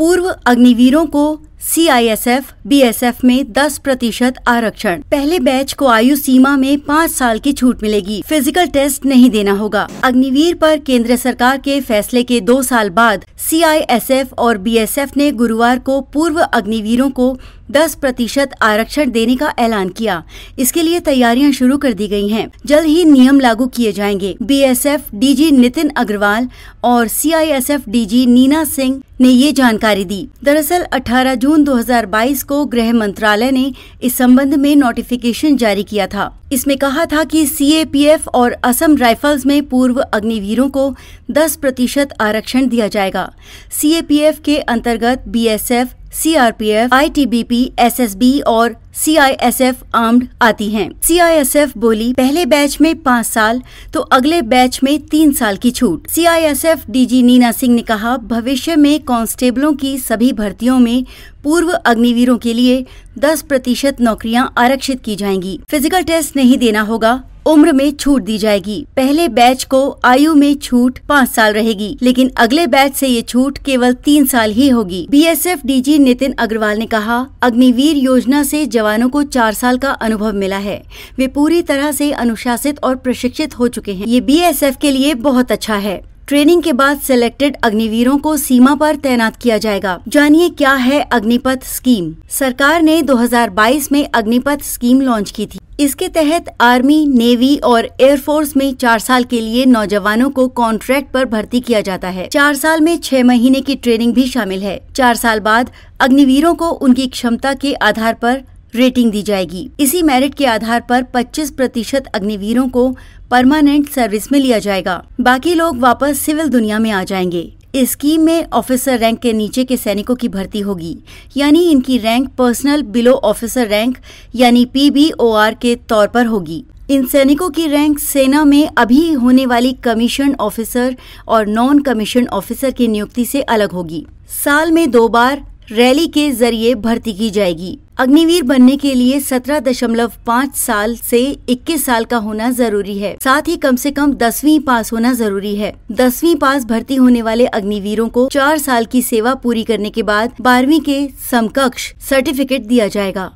पूर्व अग्निवीरों को CISF, BSF में 10 प्रतिशत आरक्षण पहले बैच को आयु सीमा में पाँच साल की छूट मिलेगी फिजिकल टेस्ट नहीं देना होगा अग्निवीर पर केंद्र सरकार के फैसले के दो साल बाद सीआईएसएफ और बीएसएफ ने गुरुवार को पूर्व अग्निवीरों को 10 प्रतिशत आरक्षण देने का ऐलान किया इसके लिए तैयारियां शुरू कर दी गई हैं। जल्द ही नियम लागू किए जाएंगे बीएसएफ डीजी नितिन अग्रवाल और सीआईएसएफ डीजी नीना सिंह ने ये जानकारी दी दरअसल 18 जून 2022 को गृह मंत्रालय ने इस संबंध में नोटिफिकेशन जारी किया था इसमें कहा था कि सीएपीएफ और असम राइफल्स में पूर्व अग्निवीरों को 10 प्रतिशत आरक्षण दिया जाएगा सीएपीएफ के अंतर्गत बीएसएफ, सीआरपीएफ आईटीबीपी एसएसबी और सीआईएसएफ आर्म्ड आती हैं। सीआईएसएफ बोली पहले बैच में पाँच साल तो अगले बैच में तीन साल की छूट सीआईएसएफ डीजी नीना सिंह ने कहा भविष्य में कांस्टेबलों की सभी भर्तियों में पूर्व अग्निवीरों के लिए 10 प्रतिशत नौकरियाँ आरक्षित की जाएंगी फिजिकल टेस्ट नहीं देना होगा उम्र में छूट दी जाएगी पहले बैच को आयु में छूट पाँच साल रहेगी लेकिन अगले बैच से ये छूट केवल तीन साल ही होगी बीएसएफ डीजी नितिन अग्रवाल ने कहा अग्निवीर योजना से जवानों को चार साल का अनुभव मिला है वे पूरी तरह से अनुशासित और प्रशिक्षित हो चुके हैं ये बीएसएफ के लिए बहुत अच्छा है ट्रेनिंग के बाद सिलेक्टेड अग्निवीरों को सीमा पर तैनात किया जाएगा जानिए क्या है अग्निपथ स्कीम सरकार ने 2022 में अग्निपथ स्कीम लॉन्च की थी इसके तहत आर्मी नेवी और एयरफोर्स में चार साल के लिए नौजवानों को कॉन्ट्रैक्ट पर भर्ती किया जाता है चार साल में छह महीने की ट्रेनिंग भी शामिल है चार साल बाद अग्निवीरों को उनकी क्षमता के आधार पर रेटिंग दी जाएगी इसी मेरिट के आधार पर 25 प्रतिशत अग्निवीरों को परमानेंट सर्विस में लिया जाएगा बाकी लोग वापस सिविल दुनिया में आ जाएंगे इस स्कीम में ऑफिसर रैंक के नीचे के सैनिकों की भर्ती होगी यानी इनकी rank personal below officer rank यानी पी के तौर पर होगी इन सैनिकों की रैंक सेना में अभी होने वाली कमीशन ऑफिसर और नॉन कमीशन ऑफिसर की नियुक्ति से अलग होगी साल में दो बार रैली के जरिए भर्ती की जाएगी अग्निवीर बनने के लिए 17.5 साल से 21 साल का होना जरूरी है साथ ही कम से कम दसवीं पास होना जरूरी है दसवीं पास भर्ती होने वाले अग्निवीरों को चार साल की सेवा पूरी करने के बाद बारहवीं के समकक्ष सर्टिफिकेट दिया जाएगा